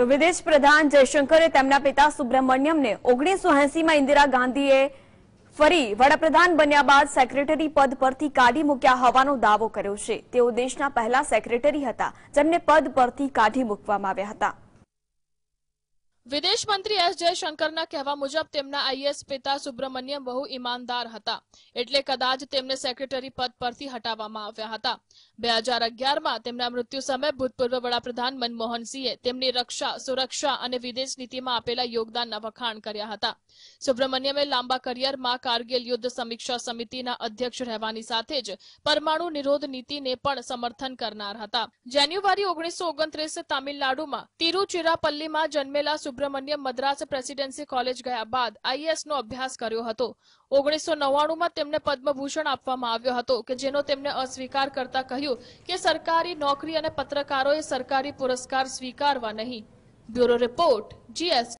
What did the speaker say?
તો વિદેશ પ્રધાન જયશંકરે તેમના પિતા સુબ્રમણ્યમ ને ઓગણીસો એસીમાં ઇન્દિરા ગાંધીએ ફરી વડાપ્રધાન બન્યા બાદ સેક્રેટરી પદ પરથી કાઢી મૂક્યા હોવાનો દાવો કર્યો છે તેઓ દેશના પહેલા સેક્રેટરી હતા જેમને પદ પરથી કાઢી મૂકવામાં આવ્યા હતા વિદેશ મંત્રી એસ જયશંકરના કહેવા મુજબ તેમના આઈએસ પિતા સુબ્રમણ્યમ બહુ ઈમાનદાર હતા એટલે કદાચ તેમને સેક્રેટરી પદ પરથી હટાવવામાં આવ્યા હતા બે હજાર અગિયારમાં તેમના મૃત્યુ સમયે ભૂતપૂર્વ વડાપ્રધાન મનમોહનસિંહે તેમની રક્ષા સુરક્ષા અને વિદેશ નીતિમાં આપેલા યોગદાનના વખાણ કર્યા હતા સુબ્રમણ્યમે લાંબા કરિયરમાં કારગિલ યુદ્ધ સમીક્ષા સમિતિના અધ્યક્ષ રહેવાની સાથે જ પરમાણુ નિરોધ નીતિને પણ સમર્થન કરનાર હતા જાન્યુઆરી ઓગણીસો ઓગણત્રીસ તામિલનાડુમાં તિરુચિરાપલ્લીમાં જન્મેલા સુબ્રમણ્યમ મદ્રાસ પ્રેસિડેન્સી કોલેજ ગયા બાદ આઈએસનો અભ્યાસ કર્યો હતો ઓગણીસો નવ્વાણુંમાં તેમને પદ્મભૂષણ આપવામાં આવ્યો હતો કે જેનો તેમને અસ્વીકાર કરતા કહ્યું કે સરકારી નોકરી અને પત્રકારોએ સરકારી પુરસ્કાર સ્વીકારવા નહીં બ્યુરો રિપોર્ટ જીએસ